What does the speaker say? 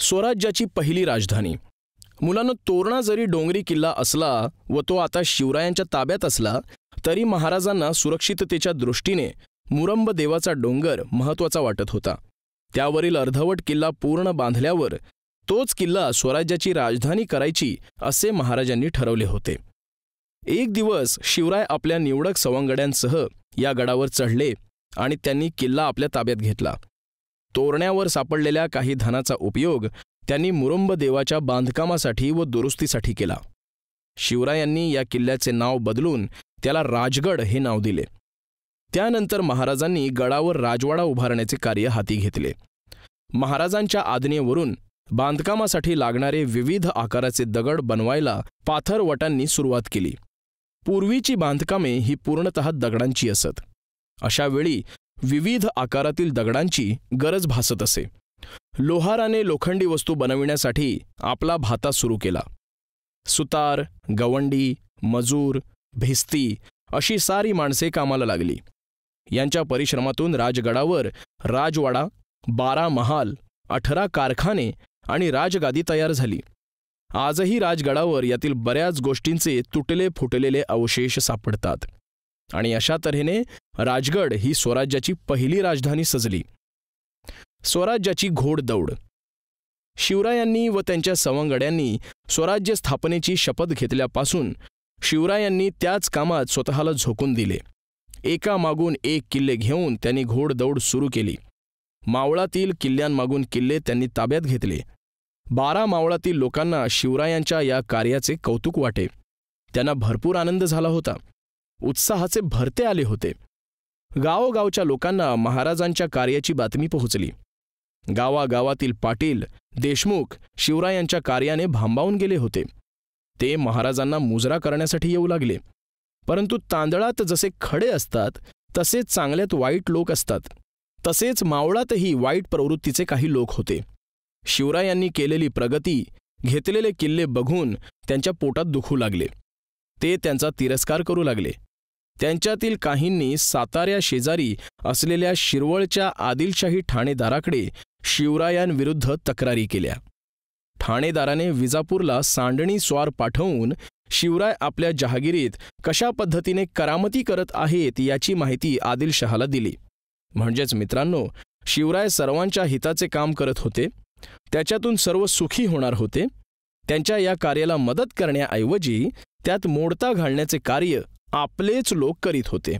स्वराज्याची पहिली राजधानी मुलानं तोरणा जरी डोंगरी किल्ला असला व तो आता शिवरायांच्या ताब्यात असला तरी महाराजांना सुरक्षिततेच्या दृष्टीने मुरंब देवाचा डोंगर महत्त्वाचा वाटत होता त्यावरील अर्धवट किल्ला पूर्ण बांधल्यावर तोच किल्ला स्वराज्याची राजधानी करायची असे महाराजांनी ठरवले होते एक दिवस शिवराय आपल्या निवडक सवंगड्यांसह या गडावर चढले आणि त्यांनी किल्ला आपल्या ताब्यात घेतला तोरण्यावर सापडलेल्या काही धनाचा उपयोग त्यांनी मुरुंब देवाच्या बांधकामासाठी व दुरुस्तीसाठी केला शिवरायांनी या किल्ल्याचे नाव बदलून त्याला राजगड हे नाव दिले त्यानंतर महाराजांनी गडावर राजवाडा उभारण्याचे कार्य हाती घेतले महाराजांच्या आज्ञेवरून बांधकामासाठी लागणारे विविध आकाराचे दगड बनवायला पाथरवटांनी सुरुवात केली पूर्वीची बांधकामे ही पूर्णत दगडांची असत अशावेळी विविध आकारातील दगडांची गरज भासत असे लोहाराने लोखंडी वस्तू बनविण्यासाठी आपला भाता सुरू केला सुतार गवंडी मजूर भिस्ती अशी सारी माणसे कामाला लागली यांच्या परिश्रमातून राजगडावर राजवाडा बारा महाल अठरा कारखाने आणि राजगादी तयार झाली आजही राजगडावर यातील बऱ्याच गोष्टींचे तुटले फुटलेले अवशेष सापडतात आणि अशा तऱ्हेने राजगड ही स्वराज्याची पहिली राजधानी सजली स्वराज्याची घोडदौड शिवरायांनी व त्यांच्या सवंगड्यांनी स्वराज्य स्थापनेची शपथ घेतल्यापासून शिवरायांनी त्याच कामात स्वतःला झोकून दिले एका मागून एक किल्ले घेऊन त्यांनी घोडदौड सुरू केली मावळातील किल्ल्यांमागून किल्ले त्यांनी ताब्यात घेतले बारा मावळातील लोकांना शिवरायांच्या या कार्याचे कौतुक वाटे त्यांना भरपूर आनंद झाला होता उत्साहाचे भरते आले होते गावोगावच्या लोकांना महाराजांच्या कार्याची बातमी पोहोचली गावागावातील पाटील देशमुख शिवरायांच्या कार्याने भांबावून गेले होते ते महाराजांना मुजरा करण्यासाठी येऊ लागले परंतु तांदळात जसे खडे असतात तसेच चांगल्यात वाईट लोक असतात तसेच मावळातही वाईट प्रवृत्तीचे काही लोक होते शिवरायांनी केलेली प्रगती घेतलेले किल्ले बघून त्यांच्या पोटात दुखू लागले ते त्यांचा तिरस्कार करू लागले त्यांच्यातील काहींनी साताऱ्या शेजारी असलेल्या शिरवळच्या आदिलशाही ठाणेदाराकडे शिवरायांविरुद्ध तक्रारी केल्या ठाणेदाराने विजापूरला सांडणी स्वार पाठवून शिवराय आपल्या जहागिरीत कशा पद्धतीने करामती करत आहेत याची माहिती आदिलशहाला दिली म्हणजेच मित्रांनो शिवराय सर्वांच्या हिताचे काम करत होते त्याच्यातून सर्व सुखी होणार होते त्यांच्या या कार्याला मदत करण्याऐवजी त्यात मोडता घालण्याचे कार्य आपलेच लोक करीत होते